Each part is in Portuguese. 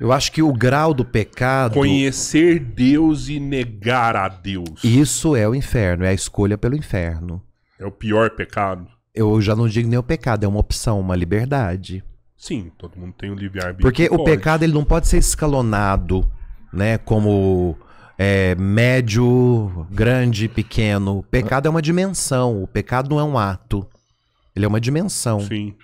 Eu acho que o grau do pecado. Conhecer Deus e negar a Deus. Isso é o inferno, é a escolha pelo inferno. É o pior pecado. Eu já não digo nem o pecado, é uma opção, uma liberdade. Sim, todo mundo tem o um livre-arbítrio. Porque o pode. pecado ele não pode ser escalonado, né? Como é, médio, grande, pequeno. O pecado é uma dimensão. O pecado não é um ato. Ele é uma dimensão. Sim.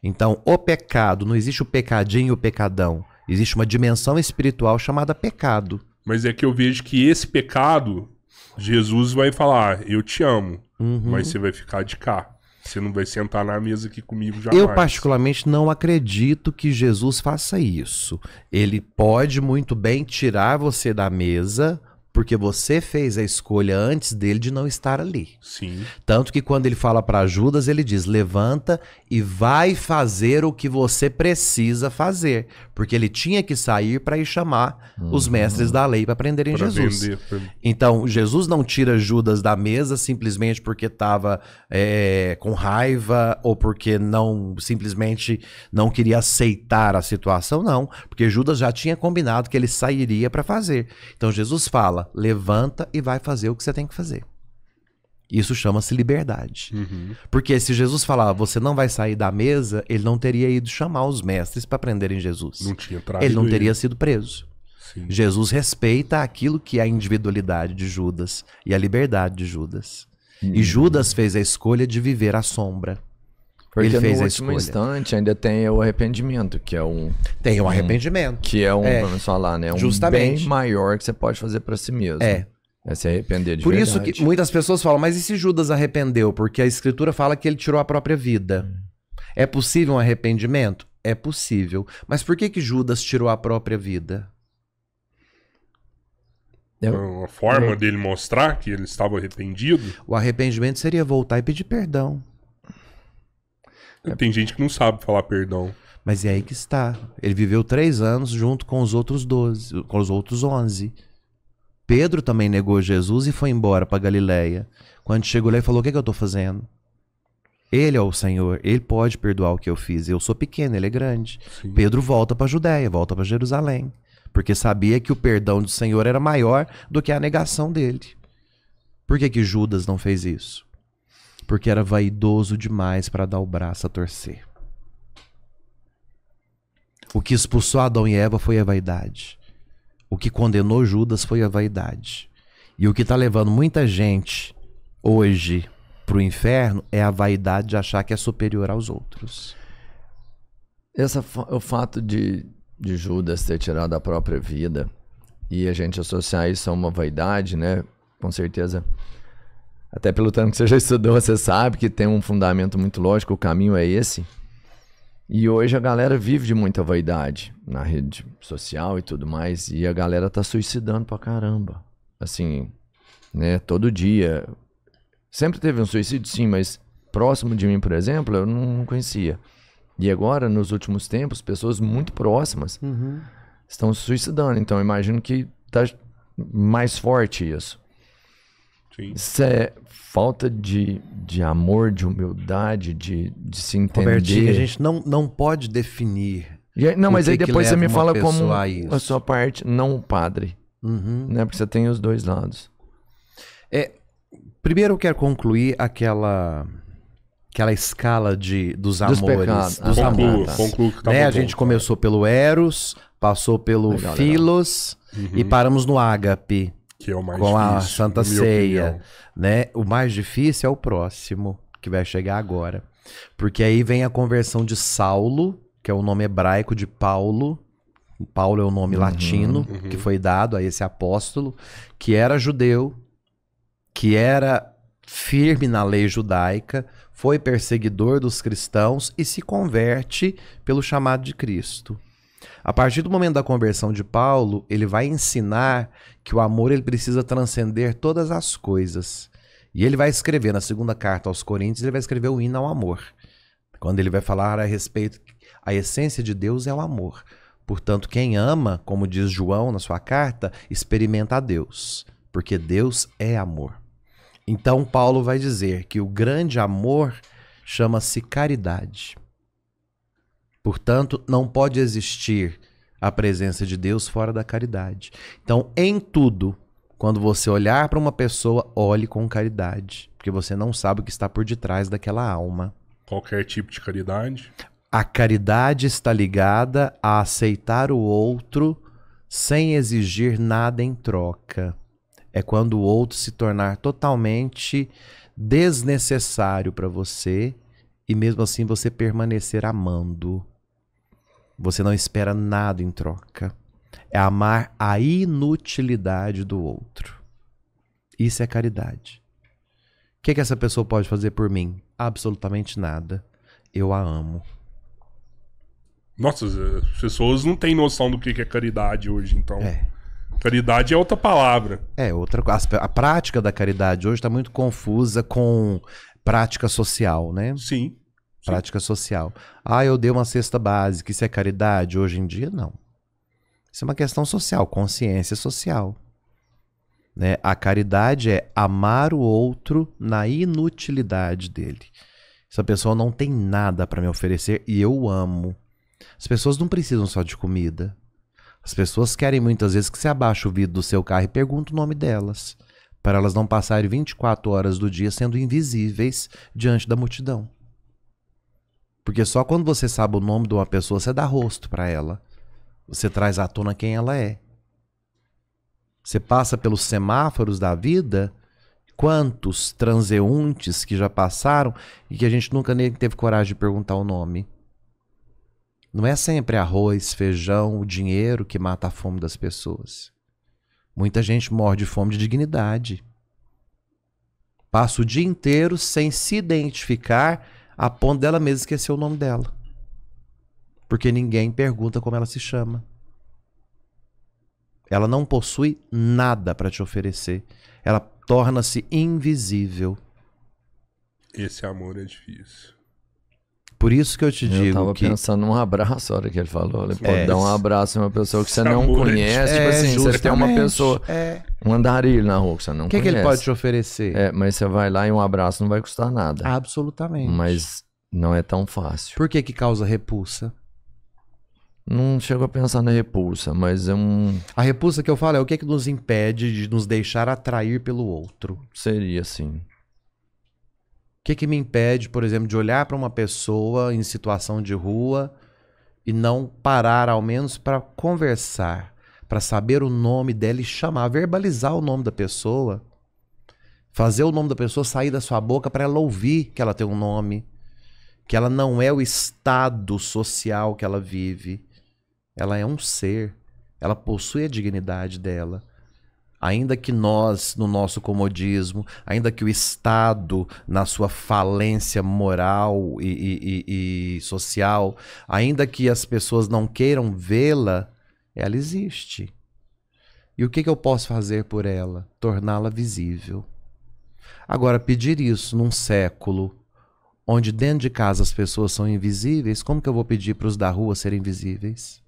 Então, o pecado, não existe o pecadinho e o pecadão. Existe uma dimensão espiritual chamada pecado. Mas é que eu vejo que esse pecado, Jesus vai falar: ah, Eu te amo, uhum. mas você vai ficar de cá. Você não vai sentar na mesa aqui comigo jamais. Eu, particularmente, não acredito que Jesus faça isso. Ele pode muito bem tirar você da mesa, porque você fez a escolha antes dele de não estar ali. Sim. Tanto que quando ele fala para Judas, ele diz: "Levanta e vai fazer o que você precisa fazer", porque ele tinha que sair para ir chamar uhum. os mestres da lei para prenderem pra Jesus. Vender, pra... Então, Jesus não tira Judas da mesa simplesmente porque estava é, com raiva ou porque não simplesmente não queria aceitar a situação, não, porque Judas já tinha combinado que ele sairia para fazer. Então, Jesus fala: levanta e vai fazer o que você tem que fazer. Isso chama-se liberdade. Uhum. Porque se Jesus falar, você não vai sair da mesa, ele não teria ido chamar os mestres para prenderem Jesus. Não tinha ele não teria ele. sido preso. Sim. Jesus respeita aquilo que é a individualidade de Judas e a liberdade de Judas. Uhum. E Judas fez a escolha de viver à sombra. Porque ele fez no último instante ainda tem o arrependimento, que é um. Tem um arrependimento. Um, que é um, é, vamos falar, né? Um justamente. bem maior que você pode fazer para si mesmo. É. É se arrepender de Por verdade. isso que muitas pessoas falam, mas e se Judas arrependeu? Porque a escritura fala que ele tirou a própria vida. É possível um arrependimento? É possível. Mas por que que Judas tirou a própria vida? Eu... É a forma eu... É. dele mostrar que ele estava arrependido? O arrependimento seria voltar e pedir perdão. É. Tem gente que não sabe falar perdão. Mas é aí que está. Ele viveu três anos junto com os outros doze, com os outros onze. Pedro também negou Jesus e foi embora para Galiléia. Quando chegou lá, ele falou: O que, é que eu estou fazendo? Ele é o Senhor, ele pode perdoar o que eu fiz. Eu sou pequeno, ele é grande. Sim. Pedro volta para a Judéia, volta para Jerusalém, porque sabia que o perdão do Senhor era maior do que a negação dele. Por que, que Judas não fez isso? porque era vaidoso demais para dar o braço a torcer. O que expulsou Adão e Eva foi a vaidade. O que condenou Judas foi a vaidade. E o que está levando muita gente hoje para o inferno é a vaidade de achar que é superior aos outros. Essa, o fato de, de Judas ter tirado a própria vida e a gente associar isso a uma vaidade, né? Com certeza até pelo tanto que você já estudou, você sabe que tem um fundamento muito lógico, o caminho é esse. E hoje a galera vive de muita vaidade na rede social e tudo mais, e a galera tá suicidando pra caramba. Assim, né, todo dia. Sempre teve um suicídio, sim, mas próximo de mim, por exemplo, eu não conhecia. E agora, nos últimos tempos, pessoas muito próximas uhum. estão se suicidando. Então, imagino que tá mais forte isso. Isso é falta de, de amor, de humildade, de, de se entender. Robertinho, a gente não, não pode definir. Aí, não, mas aí depois você me fala como a, a, sua parte, não o padre. Uhum. Né? Porque você tem os dois lados. É, primeiro eu quero concluir aquela aquela escala de, dos, dos amores. Pecados. Dos amores. Concluo tá né? a gente bom, começou pelo Eros, passou pelo Filos Uhum. e paramos no Ágape que é o mais com difícil. Com a Santa Ceia, opinião. né? O mais difícil é o próximo, que vai chegar agora. Porque aí vem a conversão de Saulo, que é o nome hebraico de Paulo. Paulo é o nome uhum, latino uhum. que foi dado a esse apóstolo, que era judeu, que era firme na lei judaica, foi perseguidor dos cristãos e se converte pelo chamado de Cristo. A partir do momento da conversão de Paulo, ele vai ensinar que o amor ele precisa transcender todas as coisas. E ele vai escrever na segunda carta aos Coríntios, ele vai escrever o hino ao amor. Quando ele vai falar a respeito a essência de Deus é o amor. Portanto, quem ama, como diz João na sua carta, experimenta a Deus, porque Deus é amor. Então, Paulo vai dizer que o grande amor chama-se caridade. Portanto, não pode existir a presença de Deus fora da caridade. Então, em tudo, quando você olhar para uma pessoa, olhe com caridade, porque você não sabe o que está por detrás daquela alma. Qualquer tipo de caridade? A caridade está ligada a aceitar o outro sem exigir nada em troca. É quando o outro se tornar totalmente desnecessário para você e mesmo assim você permanecer amando. Você não espera nada em troca. É amar a inutilidade do outro. Isso é caridade. O que, é que essa pessoa pode fazer por mim? Absolutamente nada. Eu a amo. Nossa, as pessoas não têm noção do que é caridade hoje, então. É. Caridade é outra palavra. É, outra coisa. a prática da caridade hoje está muito confusa com prática social, né? Sim. Prática social. Ah, eu dei uma cesta básica, isso é caridade? Hoje em dia, não. Isso é uma questão social, consciência social. Né? A caridade é amar o outro na inutilidade dele. Essa pessoa não tem nada para me oferecer e eu amo. As pessoas não precisam só de comida. As pessoas querem muitas vezes que você abaixe o vidro do seu carro e pergunte o nome delas, para elas não passarem 24 horas do dia sendo invisíveis diante da multidão. Porque só quando você sabe o nome de uma pessoa, você dá rosto para ela. Você traz à tona quem ela é. Você passa pelos semáforos da vida, quantos transeuntes que já passaram e que a gente nunca nem teve coragem de perguntar o nome. Não é sempre arroz, feijão, o dinheiro que mata a fome das pessoas. Muita gente morre de fome de dignidade. Passa o dia inteiro sem se identificar a ponto dela mesma esquecer o nome dela. Porque ninguém pergunta como ela se chama. Ela não possui nada para te oferecer. Ela torna-se invisível. Esse amor é difícil. Por isso que eu te eu digo. Eu tava que... pensando num abraço a hora que ele falou. Ele pode é. dar um abraço a uma pessoa que você não conhece. Tipo é, tipo assim, você tem uma pessoa. É. Um andarilho na rua que você não que conhece. O que é ele pode te oferecer? É, mas você vai lá e um abraço não vai custar nada. Absolutamente. Mas não é tão fácil. Por que, que causa repulsa? Não chego a pensar na repulsa, mas é um. A repulsa que eu falo é o que, é que nos impede de nos deixar atrair pelo outro. Seria assim que, que me impede, por exemplo, de olhar para uma pessoa em situação de rua e não parar, ao menos, para conversar, para saber o nome dela e chamar, verbalizar o nome da pessoa, fazer o nome da pessoa sair da sua boca para ela ouvir que ela tem um nome, que ela não é o estado social que ela vive, ela é um ser, ela possui a dignidade dela ainda que nós, no nosso comodismo, ainda que o Estado, na sua falência moral e, e, e, e social, ainda que as pessoas não queiram vê-la, ela existe. E o que, que eu posso fazer por ela? Torná-la visível. Agora, pedir isso num século onde dentro de casa as pessoas são invisíveis, como que eu vou pedir para os da rua serem visíveis?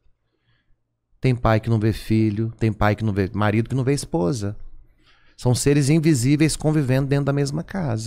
Tem pai que não vê filho, tem pai que não vê marido, que não vê esposa. São seres invisíveis convivendo dentro da mesma casa.